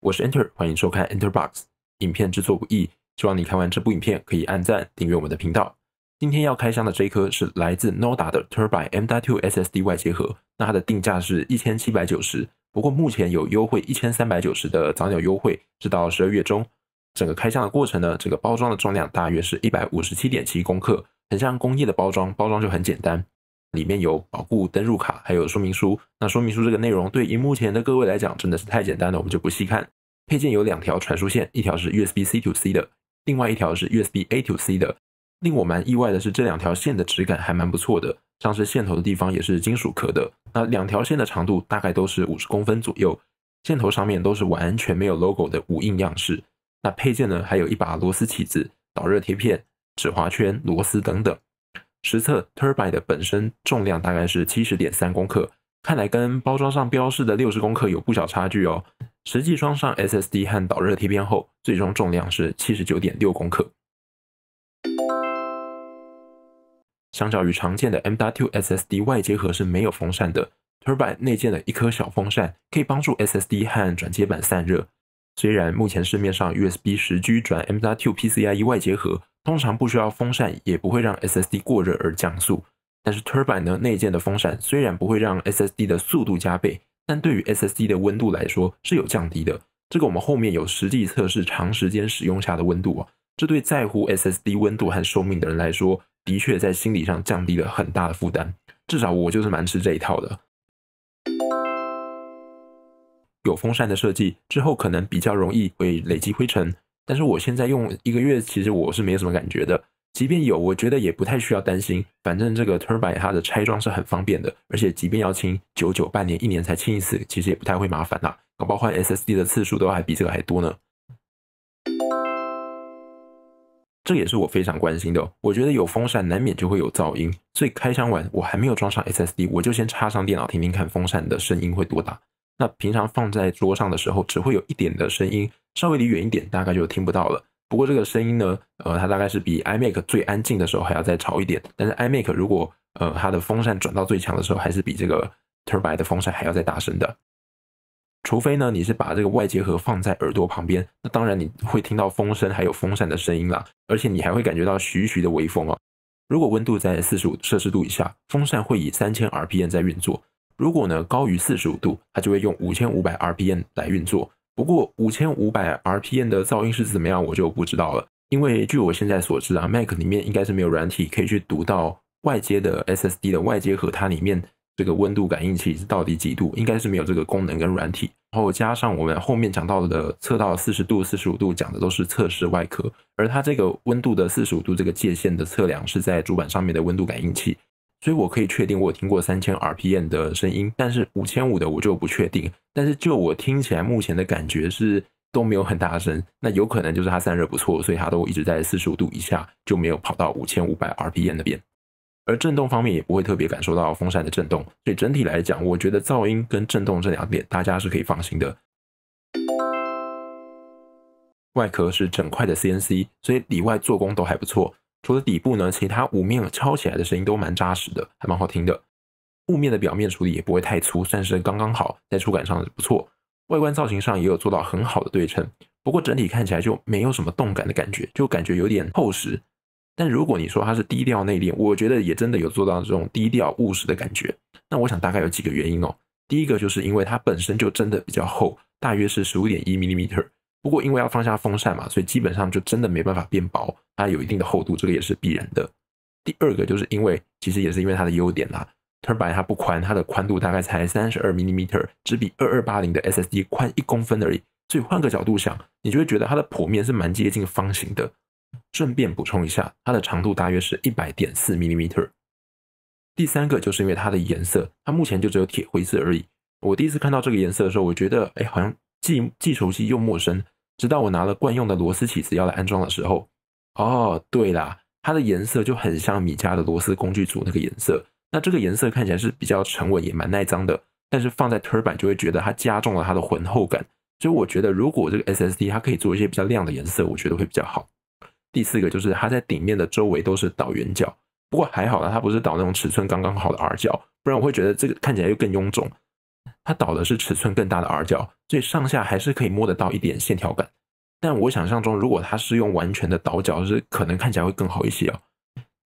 我是 Enter，欢迎收看 Enter Box。影片制作不易，希望你看完这部影片可以按赞、订阅我们的频道。今天要开箱的这一颗是来自 NoDa 的 Turbo MW SSD 外接盒，那它的定价是一千七百九十，不过目前有优惠一千三百九十的早鸟优惠，直到十二月中。整个开箱的过程呢，这个包装的重量大约是一百五十七点七公克，很像工业的包装，包装就很简单。里面有保护登录卡，还有说明书。那说明书这个内容对于目前的各位来讲真的是太简单了，我们就不细看。配件有两条传输线，一条是 USB C to C 的，另外一条是 USB A to C 的。令我蛮意外的是，这两条线的质感还蛮不错的，像是线头的地方也是金属壳的。那两条线的长度大概都是五十公分左右，线头上面都是完全没有 logo 的无印样式。那配件呢，还有一把螺丝起子、导热贴片、指滑圈、螺丝等等。实测 t u r b i n e 的本身重量大概是七十点三克，看来跟包装上标示的六十克有不小差距哦。实际装上 SSD 和导热贴片后，最终重量是七十九点六克。相较于常见的 M.2 SSD 外接盒是没有风扇的 t u r b i n e 内建了一颗小风扇，可以帮助 SSD 和转接板散热。虽然目前市面上 USB 十 G 转 M.2 PCIe 外接盒通常不需要风扇，也不会让 SSD 过热而降速，但是 t u r b o n e 呢内建的风扇虽然不会让 SSD 的速度加倍，但对于 SSD 的温度来说是有降低的。这个我们后面有实际测试长时间使用下的温度啊，这对在乎 SSD 温度和寿命的人来说，的确在心理上降低了很大的负担。至少我就是蛮吃这一套的。有风扇的设计之后，可能比较容易会累积灰尘，但是我现在用一个月，其实我是没有什么感觉的。即便有，我觉得也不太需要担心。反正这个 turbine 它的拆装是很方便的，而且即便要清九九半年、一年才清一次，其实也不太会麻烦啦。搞包换 SSD 的次数都还比这个还多呢。这也是我非常关心的。我觉得有风扇难免就会有噪音，所以开箱完我还没有装上 SSD，我就先插上电脑听听看风扇的声音会多大。那平常放在桌上的时候，只会有一点的声音，稍微离远一点，大概就听不到了。不过这个声音呢，呃，它大概是比 iMac 最安静的时候还要再吵一点。但是 iMac 如果呃它的风扇转到最强的时候，还是比这个 Turbo 的风扇还要再大声的。除非呢，你是把这个外接盒放在耳朵旁边，那当然你会听到风声还有风扇的声音啦，而且你还会感觉到徐徐的微风哦。如果温度在四十五摄氏度以下，风扇会以三千 RPM 在运作。如果呢高于四十五度，它就会用五千五百 RPM 来运作。不过五千五百 RPM 的噪音是怎么样，我就不知道了。因为据我现在所知啊，Mac 里面应该是没有软体可以去读到外接的 SSD 的外接盒它里面这个温度感应器是到底几度，应该是没有这个功能跟软体。然后加上我们后面讲到的测到四十度、四十五度讲的都是测试外壳，而它这个温度的四十五度这个界限的测量是在主板上面的温度感应器。所以，我可以确定我听过三千 RPM 的声音，但是五千五的我就不确定。但是就我听起来，目前的感觉是都没有很大的声，那有可能就是它散热不错，所以它都一直在四十五度以下，就没有跑到五千五百 RPM 那边。而震动方面也不会特别感受到风扇的震动，所以整体来讲，我觉得噪音跟震动这两点大家是可以放心的。外壳是整块的 CNC，所以里外做工都还不错。除了底部呢，其他五面敲起来的声音都蛮扎实的，还蛮好听的。雾面的表面处理也不会太粗，算是刚刚好，在触感上不错。外观造型上也有做到很好的对称，不过整体看起来就没有什么动感的感觉，就感觉有点厚实。但如果你说它是低调内敛，我觉得也真的有做到这种低调务实的感觉。那我想大概有几个原因哦。第一个就是因为它本身就真的比较厚，大约是十五点一 millimeter，不过，因为要放下风扇嘛，所以基本上就真的没办法变薄，它有一定的厚度，这个也是必然的。第二个，就是因为其实也是因为它的优点啦，Turbo 它不宽，它的宽度大概才三十二 m 只比二二八零的 SSD 宽一公分而已。所以换个角度想，你就会觉得它的剖面是蛮接近方形的。顺便补充一下，它的长度大约是一百点四 m 米第三个，就是因为它的颜色，它目前就只有铁灰色而已。我第一次看到这个颜色的时候，我觉得哎，好像既既熟悉又陌生。直到我拿了惯用的螺丝起子要来安装的时候，哦，对啦，它的颜色就很像米家的螺丝工具组那个颜色。那这个颜色看起来是比较沉稳，也蛮耐脏的。但是放在托板就会觉得它加重了它的浑厚感。所以我觉得如果这个 S S D 它可以做一些比较亮的颜色，我觉得会比较好。第四个就是它在顶面的周围都是倒圆角，不过还好啦，它不是倒那种尺寸刚刚好的 R 角，不然我会觉得这个看起来又更臃肿。它倒的是尺寸更大的耳角，所以上下还是可以摸得到一点线条感。但我想象中，如果它是用完全的倒角，是可能看起来会更好一些哦。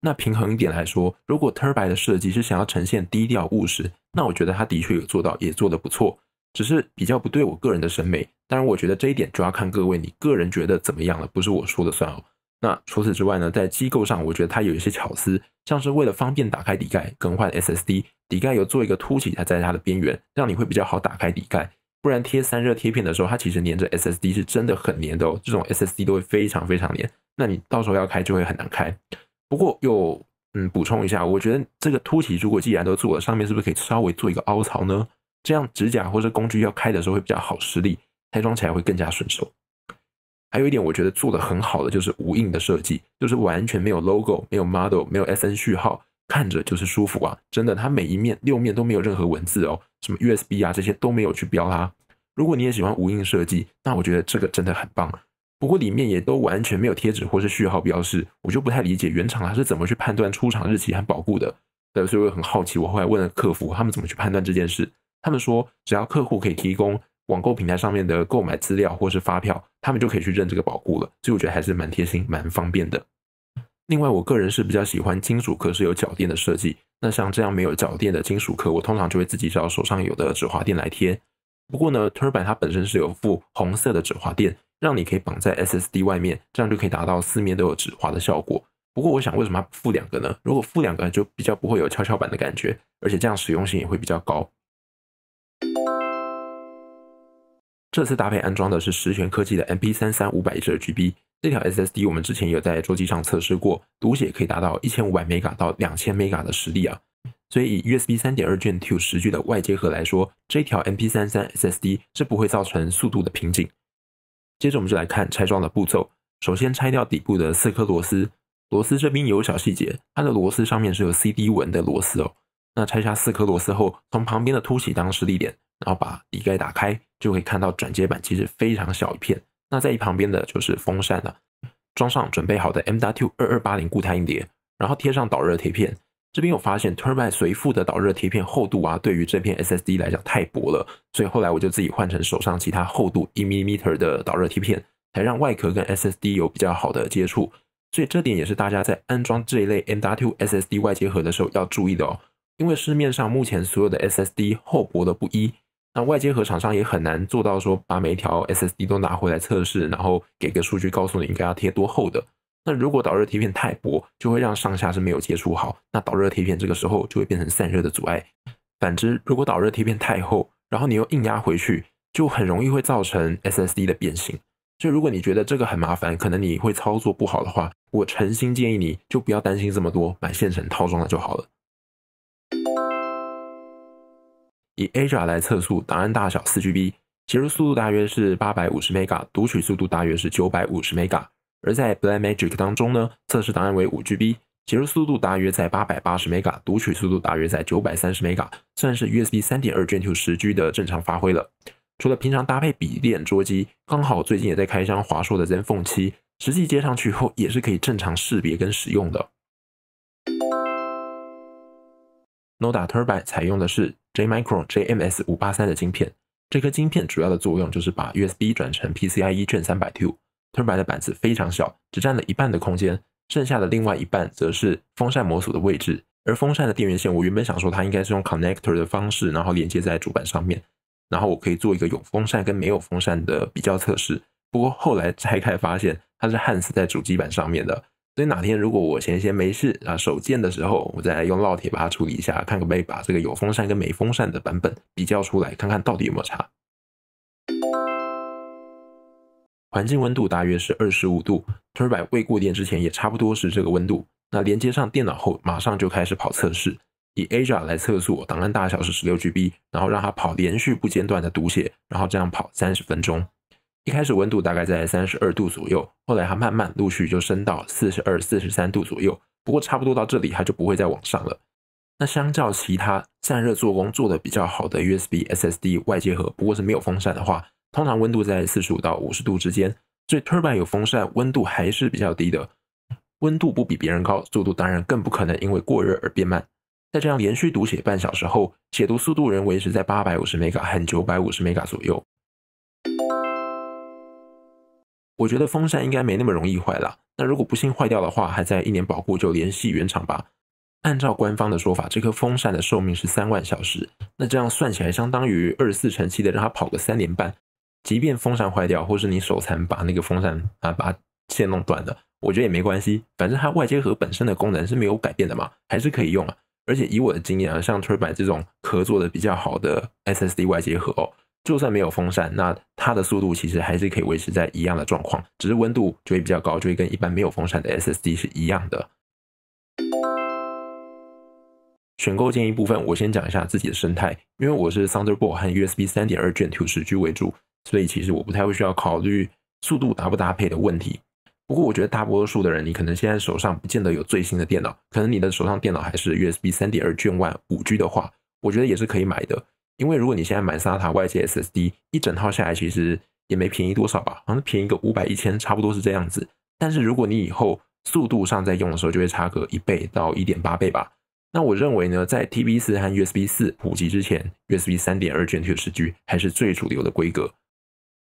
那平衡一点来说，如果 Turbo 的设计是想要呈现低调务实，那我觉得它的确有做到，也做得不错，只是比较不对我个人的审美。当然，我觉得这一点就要看各位你个人觉得怎么样了，不是我说了算哦。那除此之外呢，在机构上，我觉得它有一些巧思，像是为了方便打开底盖更换 SSD，底盖有做一个凸起，它在它的边缘，让你会比较好打开底盖。不然贴散热贴片的时候，它其实粘着 SSD 是真的很粘的，哦，这种 SSD 都会非常非常粘，那你到时候要开就会很难开。不过又嗯补充一下，我觉得这个凸起如果既然都做了，上面是不是可以稍微做一个凹槽呢？这样指甲或者工具要开的时候会比较好施力，拆装起来会更加顺手。还有一点，我觉得做的很好的就是无印的设计，就是完全没有 logo、没有 model、没有 SN 序号，看着就是舒服啊！真的，它每一面、六面都没有任何文字哦，什么 USB 啊这些都没有去标它。如果你也喜欢无印设计，那我觉得这个真的很棒。不过里面也都完全没有贴纸或是序号标示，我就不太理解原厂它是怎么去判断出厂日期和保固的。呃，所以我很好奇，我后来问了客服，他们怎么去判断这件事？他们说，只要客户可以提供。网购平台上面的购买资料或是发票，他们就可以去认这个保固了。所以我觉得还是蛮贴心、蛮方便的。另外，我个人是比较喜欢金属壳是有脚垫的设计。那像这样没有脚垫的金属壳，我通常就会自己找手上有的指滑垫来贴。不过呢 t u r b 版它本身是有附红色的指滑垫，让你可以绑在 SSD 外面，这样就可以达到四面都有指滑的效果。不过我想，为什么附两个呢？如果附两个就比较不会有跷跷板的感觉，而且这样实用性也会比较高。这次搭配安装的是十全科技的 M P 三三五百一十二 G B 这条 S S D 我们之前有在桌机上测试过，读写可以达到一千五百 mega 到两千 mega 的实力啊，所以以 U S B 三点二卷 two 十 G 的外接盒来说，这条 M P 三三 S S D 是不会造成速度的瓶颈。接着我们就来看拆装的步骤，首先拆掉底部的四颗螺丝，螺丝这边有小细节，它的螺丝上面是有 C D 纹的螺丝哦。那拆下四颗螺丝后，从旁边的凸起当着力点。然后把底盖打开，就可以看到转接板，其实非常小一片。那在一旁边的就是风扇了。装上准备好的 M W 二二八零固态硬碟，然后贴上导热贴片。这边有发现 t u r b y 随附的导热贴片厚度啊，对于这片 S S D 来讲太薄了，所以后来我就自己换成手上其他厚度一 millimeter 的导热贴片，才让外壳跟 S S D 有比较好的接触。所以这点也是大家在安装这一类 M W S S D 外接盒的时候要注意的哦，因为市面上目前所有的 S S D 厚薄的不一。那外接盒厂商也很难做到说把每一条 SSD 都拿回来测试，然后给个数据告诉你应该要贴多厚的。那如果导热贴片太薄，就会让上下是没有接触好，那导热贴片这个时候就会变成散热的阻碍。反之，如果导热贴片太厚，然后你又硬压回去，就很容易会造成 SSD 的变形。所以如果你觉得这个很麻烦，可能你会操作不好的话，我诚心建议你就不要担心这么多，买现成套装的就好了。以 Azure 来测速，档案大小 4GB，其入速度大约是850 m e g 读取速度大约是950 m e g 而在 Blackmagic 当中呢，测试档案为 5GB，其入速度大约在880 m e g 读取速度大约在930 m e g 算是 USB 3.2 Gen 2十 G 的正常发挥了。除了平常搭配笔电、桌机，刚好最近也在开箱华硕的 Zenfone 7，实际接上去后也是可以正常识别跟使用的。Noda Turbo 采用的是。Jmicron JMS 五八三的晶片，这颗晶片主要的作用就是把 USB 转成 PCIe 卷三百 t u r n 版的板子非常小，只占了一半的空间，剩下的另外一半则是风扇模组的位置。而风扇的电源线，我原本想说它应该是用 connector 的方式，然后连接在主板上面，然后我可以做一个有风扇跟没有风扇的比较测试。不过后来拆开发现，它是焊死在主机板上面的。所以哪天如果我闲闲没事啊，手贱的时候，我再用烙铁把它处理一下，看可不可以把这个有风扇跟没风扇的版本比较出来，看看到底有没有差。环境温度大约是二十五度 t u r b e 未过电之前也差不多是这个温度。那连接上电脑后，马上就开始跑测试，以 Azure 来测速，档案大小是十六 GB，然后让它跑连续不间断的读写，然后这样跑三十分钟。一开始温度大概在三十二度左右，后来它慢慢陆续就升到四十二、四十三度左右。不过差不多到这里，它就不会再往上了。那相较其他散热做工做的比较好的 USB SSD 外接盒，不过是没有风扇的话，通常温度在四十五到五十度之间。所以 Turbo n e 有风扇，温度还是比较低的。温度不比别人高，速度当然更不可能因为过热而变慢。在这样连续读写半小时后，写读速度仍维持在八百五十 MB/s 和九百五十 MB/s 左右。我觉得风扇应该没那么容易坏了。那如果不幸坏掉的话，还在一年保护，就联系原厂吧。按照官方的说法，这颗风扇的寿命是三万小时。那这样算起来，相当于二十四乘七的，让它跑个三年半。即便风扇坏掉，或是你手残把那个风扇啊把线弄断了，我觉得也没关系，反正它外接盒本身的功能是没有改变的嘛，还是可以用啊。而且以我的经验啊，像 t u r b y t e 这种壳做的比较好的 SSD 外接盒哦。就算没有风扇，那它的速度其实还是可以维持在一样的状况，只是温度就会比较高，就会跟一般没有风扇的 SSD 是一样的。选购建议部分，我先讲一下自己的生态，因为我是 Thunderbolt 和 USB 三点二卷十 G 为主，所以其实我不太会需要考虑速度搭不搭配的问题。不过我觉得大多数的人，你可能现在手上不见得有最新的电脑，可能你的手上电脑还是 USB 三点二卷万五 G 的话，我觉得也是可以买的。因为如果你现在买 t 塔外接 S S D 一整套下来，其实也没便宜多少吧，好像便宜个五百一千，差不多是这样子。但是如果你以后速度上在用的时候，就会差个一倍到一点八倍吧。那我认为呢，在 T B 四和 U S B 四普及之前，U S B 三点二卷 T 十 G 还是最主流的规格。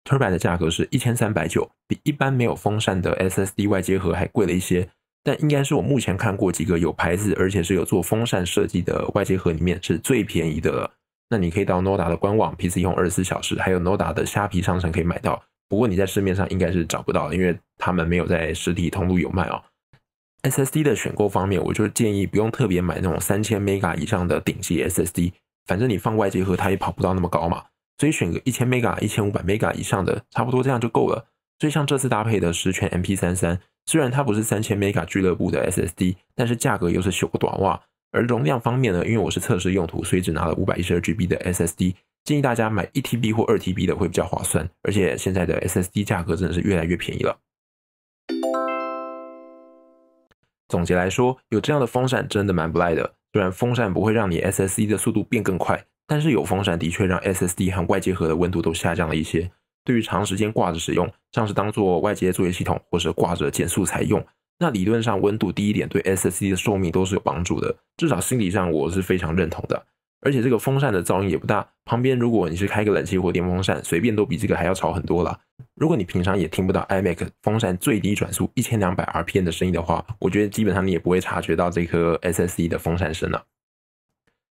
Turbo 的价格是一千三百九，比一般没有风扇的 S S D 外接盒还贵了一些，但应该是我目前看过几个有牌子而且是有做风扇设计的外接盒里面是最便宜的了。那你可以到 Noda 的官网，PC 用二十四小时，还有 Noda 的虾皮商城可以买到。不过你在市面上应该是找不到，因为他们没有在实体通路有卖哦。SSD 的选购方面，我就建议不用特别买那种三千 mega 以上的顶级 SSD，反正你放外接盒它也跑不到那么高嘛。所以选个一千 mega、一千五百 mega 以上的，差不多这样就够了。所以像这次搭配的十全 MP 三三，虽然它不是三千 mega 俱乐部的 SSD，但是价格又是修个短袜。而容量方面呢，因为我是测试用途，所以只拿了五百一十二 GB 的 SSD，建议大家买一 TB 或二 TB 的会比较划算。而且现在的 SSD 价格真的是越来越便宜了。总结来说，有这样的风扇真的蛮不赖的。虽然风扇不会让你 SSD 的速度变更快，但是有风扇的确让 SSD 和外接盒的温度都下降了一些。对于长时间挂着使用，像是当做外接作业系统，或是挂着剪素材用。那理论上温度低一点对 SSD 的寿命都是有帮助的，至少心理上我是非常认同的。而且这个风扇的噪音也不大，旁边如果你是开个冷气或电风扇，随便都比这个还要吵很多了。如果你平常也听不到 iMac 风扇最低转速一千两百 RPM 的声音的话，我觉得基本上你也不会察觉到这颗 SSD 的风扇声了。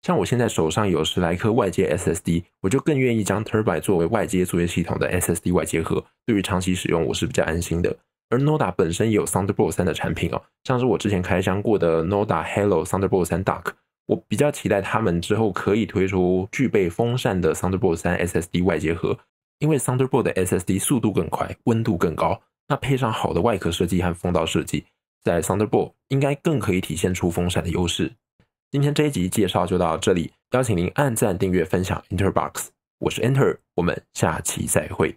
像我现在手上有十来颗外接 SSD，我就更愿意将 Turbo 作为外接作业系统的 SSD 外接盒，对于长期使用我是比较安心的。而 Noda 本身也有 Thunderbolt 三的产品哦，像是我之前开箱过的 Noda Halo Thunderbolt 三 c k 我比较期待他们之后可以推出具备风扇的 Thunderbolt 三 SSD 外接盒，因为 Thunderbolt 的 SSD 速度更快，温度更高，那配上好的外壳设计和风道设计，在 Thunderbolt 应该更可以体现出风扇的优势。今天这一集介绍就到这里，邀请您按赞、订阅、分享 i n t e r b o x 我是 Enter，我们下期再会。